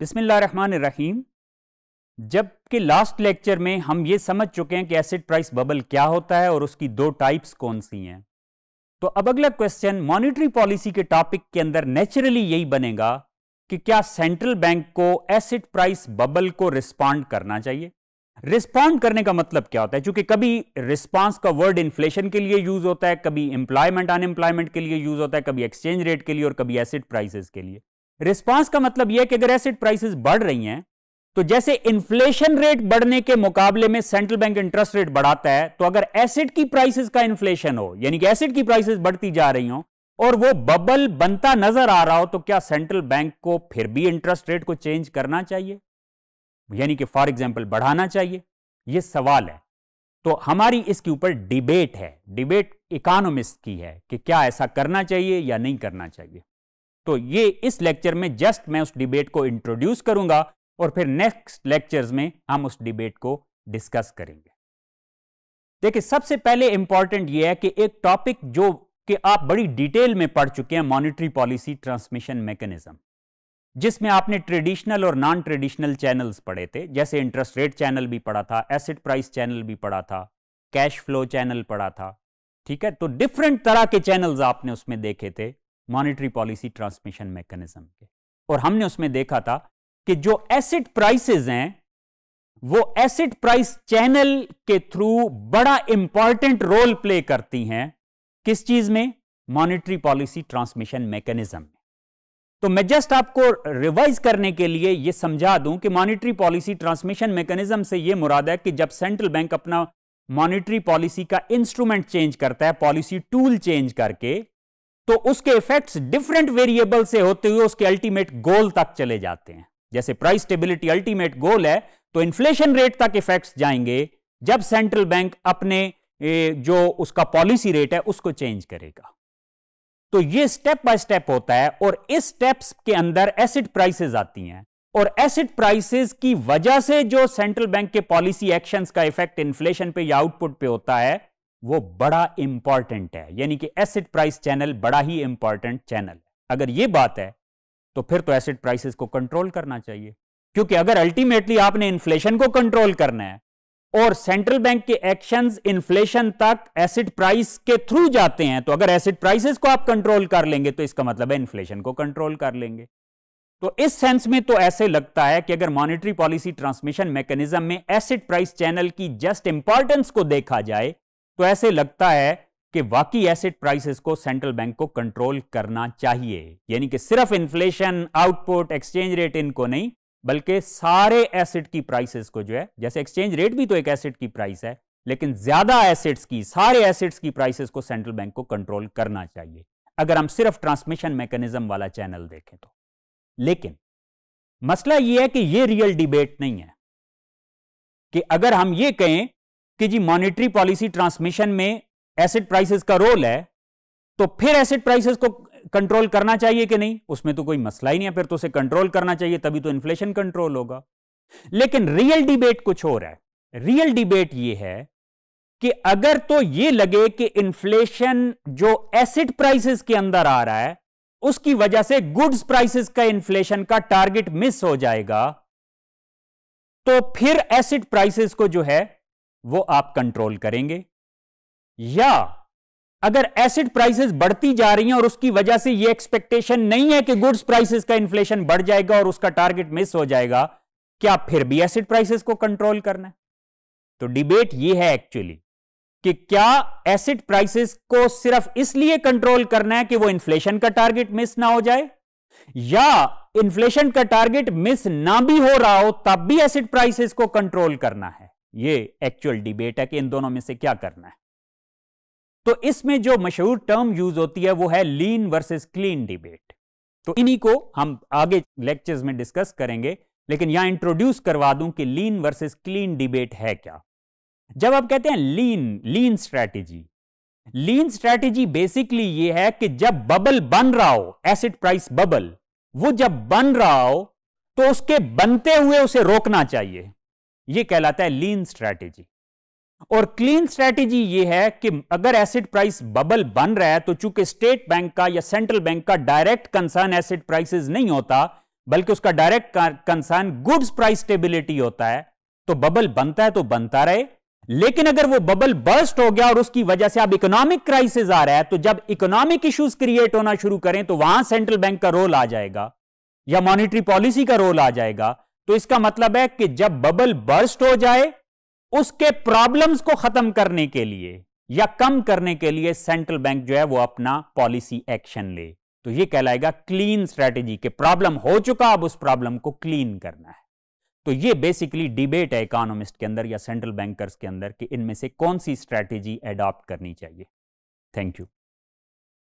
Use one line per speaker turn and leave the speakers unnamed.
बिस्मिल्लाहमानिर्रहीम जबकि last lecture में हम ये समझ चुके हैं कि एसिड प्राइस बबल क्या होता है और उसकी दो टाइप्स कौन सी हैं तो अब अगला क्वेश्चन मॉनिटरी पॉलिसी के टॉपिक के अंदर नेचुरली यही बनेगा कि क्या सेंट्रल बैंक को एसिड प्राइस बबल को रिस्पॉन्ड करना चाहिए रिस्पॉन्ड करने का मतलब क्या होता है क्योंकि कभी रिस्पॉन्स का वर्ड इन्फ्लेशन के लिए यूज होता है कभी एम्प्लॉयमेंट अनएम्प्लॉयमेंट के लिए यूज होता है कभी एक्सचेंज रेट के लिए और कभी एसिड प्राइसेस के लिए रिस्पांस का मतलब यह कि अगर एसिड प्राइसेस बढ़ रही हैं तो जैसे इन्फ्लेशन रेट बढ़ने के मुकाबले में सेंट्रल बैंक इंटरेस्ट रेट बढ़ाता है तो अगर एसिड की प्राइसेस का इन्फ्लेशन हो यानी कि एसिड की प्राइसेस बढ़ती जा रही हो और वो बबल बनता नजर आ रहा हो तो क्या सेंट्रल बैंक को फिर भी इंटरेस्ट रेट को चेंज करना चाहिए यानी कि फॉर एग्जाम्पल बढ़ाना चाहिए यह सवाल है तो हमारी इसके ऊपर डिबेट है डिबेट इकोनॉमिस्ट की है कि क्या ऐसा करना चाहिए या नहीं करना चाहिए तो ये इस लेक्चर में जस्ट मैं उस डिबेट को इंट्रोड्यूस करूंगा और फिर नेक्स्ट लेक्चर्स में हम उस डिबेट को डिस्कस करेंगे देखिए सबसे पहले इंपॉर्टेंट ये है कि एक टॉपिक जो कि आप बड़ी डिटेल में पढ़ चुके हैं मॉनिटरी पॉलिसी ट्रांसमिशन मैकेनिज्म जिसमें आपने ट्रेडिशनल और नॉन ट्रेडिशनल चैनल्स पढ़े थे जैसे इंटरेस्ट रेट चैनल भी पढ़ा था एसिड प्राइस चैनल भी पढ़ा था कैश फ्लो चैनल पढ़ा था ठीक है तो डिफरेंट तरह के चैनल्स आपने उसमें देखे थे मॉनिटरी पॉलिसी ट्रांसमिशन मैकेनिज्म के और हमने उसमें देखा था कि जो एसिड प्राइसेस हैं वो एसिड प्राइस चैनल के थ्रू बड़ा इंपॉर्टेंट रोल प्ले करती हैं किस चीज में मॉनेटरी पॉलिसी ट्रांसमिशन मैकेनिज्म में तो मैं जस्ट आपको रिवाइज करने के लिए यह समझा दूं कि मॉनिटरी पॉलिसी ट्रांसमिशन मैकेनिज्म से यह मुराद है कि जब सेंट्रल बैंक अपना मॉनिटरी पॉलिसी का इंस्ट्रूमेंट चेंज करता है पॉलिसी टूल चेंज करके तो उसके इफेक्ट्स डिफरेंट वेरिएबल से होते हुए उसके अल्टीमेट गोल तक चले जाते हैं जैसे प्राइस स्टेबिलिटी अल्टीमेट गोल है तो इन्फ्लेशन रेट तक इफेक्ट्स जाएंगे जब सेंट्रल बैंक अपने जो उसका पॉलिसी रेट है उसको चेंज करेगा तो ये स्टेप बाय स्टेप होता है और इस स्टेप्स के अंदर एसिड प्राइसेस आती हैं और एसिड प्राइसेस की वजह से जो सेंट्रल बैंक के पॉलिसी एक्शंस का इफेक्ट इन्फ्लेशन पे या आउटपुट पे होता है वो बड़ा इंपॉर्टेंट है यानी कि एसिड प्राइस चैनल बड़ा ही इंपॉर्टेंट चैनल है अगर ये बात है तो फिर तो एसिड प्राइसेस को कंट्रोल करना चाहिए क्योंकि अगर अल्टीमेटली आपने इन्फ्लेशन को कंट्रोल करना है और सेंट्रल बैंक के एक्शंस इन्फ्लेशन तक एसिड प्राइस के थ्रू जाते हैं तो अगर एसिड प्राइसेस को आप कंट्रोल कर लेंगे तो इसका मतलब है इन्फ्लेशन को कंट्रोल कर लेंगे तो इस सेंस में तो ऐसे लगता है कि अगर मॉनेटरी पॉलिसी ट्रांसमिशन मैकेनिज्म में एसिड प्राइस चैनल की जस्ट इंपॉर्टेंस को देखा जाए तो ऐसे लगता है कि वाकई एसेट प्राइसेस को सेंट्रल बैंक को कंट्रोल करना चाहिए यानी कि सिर्फ इन्फ्लेशन आउटपुट एक्सचेंज रेट इनको नहीं बल्कि सारे एसेट की प्राइसेस को जो है जैसे एक्सचेंज रेट भी तो एक एसेट की प्राइस है लेकिन ज्यादा एसेट्स की सारे एसेट्स की प्राइसेस को सेंट्रल बैंक को कंट्रोल करना चाहिए अगर हम सिर्फ ट्रांसमिशन मैकेनिज्म वाला चैनल देखें तो लेकिन मसला यह है कि यह रियल डिबेट नहीं है कि अगर हम ये कहें कि जी मॉनेटरी पॉलिसी ट्रांसमिशन में एसेट प्राइसेस का रोल है तो फिर एसेट प्राइसेस को कंट्रोल करना चाहिए कि नहीं उसमें तो कोई मसला ही नहीं है फिर तो उसे कंट्रोल करना चाहिए तभी तो इन्फ्लेशन कंट्रोल होगा लेकिन रियल डिबेट कुछ और है रियल डिबेट यह है कि अगर तो यह लगे कि इन्फ्लेशन जो एसिड प्राइसेस के अंदर आ रहा है उसकी वजह से गुड्स प्राइसेस का इन्फ्लेशन का टारगेट मिस हो जाएगा तो फिर एसिड प्राइसेस को जो है वो आप कंट्रोल करेंगे या अगर एसिड प्राइसेस बढ़ती जा रही हैं और उसकी वजह से यह एक्सपेक्टेशन नहीं है कि गुड्स प्राइसेस का इन्फ्लेशन बढ़ जाएगा और उसका टारगेट मिस हो जाएगा क्या फिर भी एसिड प्राइसेस को कंट्रोल करना है तो डिबेट ये है एक्चुअली कि क्या एसिड प्राइसेस को सिर्फ इसलिए कंट्रोल करना है कि वो इन्फ्लेशन का टारगेट मिस ना हो जाए या इन्फ्लेशन का टारगेट मिस ना भी हो रहा हो तब भी एसिड प्राइसेस को कंट्रोल करना है ये एक्चुअल डिबेट है कि इन दोनों में से क्या करना है तो इसमें जो मशहूर टर्म यूज होती है वो है लीन वर्सेस क्लीन डिबेट तो इन्हीं को हम आगे लेक्चर्स में डिस्कस करेंगे लेकिन यहां इंट्रोड्यूस करवा दूं कि लीन वर्सेस क्लीन डिबेट है क्या जब आप कहते हैं lean lean strategy lean strategy basically ये है कि जब बबल बन रहा हो एसिड प्राइस बबल वो जब बन रहा हो तो उसके बनते हुए उसे रोकना चाहिए ये कहलाता है लीन स्ट्रैटेजी और क्लीन स्ट्रैटेजी ये है कि अगर एसिड प्राइस बबल बन रहा है तो चूंकि स्टेट बैंक का या सेंट्रल बैंक का डायरेक्ट कंसर्न एसिड प्राइसेस नहीं होता बल्कि उसका direct concern goods price stability होता है तो बबल बनता है तो बनता रहे लेकिन अगर वो बबल बर्स्ट हो गया और उसकी वजह से अब इकोनॉमिक क्राइसिस आ रहा है तो जब इकोनॉमिक इश्यूज क्रिएट होना शुरू करें तो वहां सेंट्रल बैंक का रोल आ जाएगा या मॉनिटरी पॉलिसी का रोल आ जाएगा तो इसका मतलब है कि जब बबल बर्स्ट हो जाए उसके प्रॉब्लम्स को खत्म करने के लिए या कम करने के लिए सेंट्रल बैंक जो है वो अपना पॉलिसी एक्शन ले तो ये कहलाएगा क्लीन स्ट्रेटेजी के प्रॉब्लम हो चुका अब उस प्रॉब्लम को क्लीन करना है तो ये बेसिकली डिबेट है इकोनॉमिस्ट के अंदर या सेंट्रल बैंकर्स के अंदर कि इनमें से कौन सी स्ट्रेटेजी एडॉप्ट करनी चाहिए थैंक यू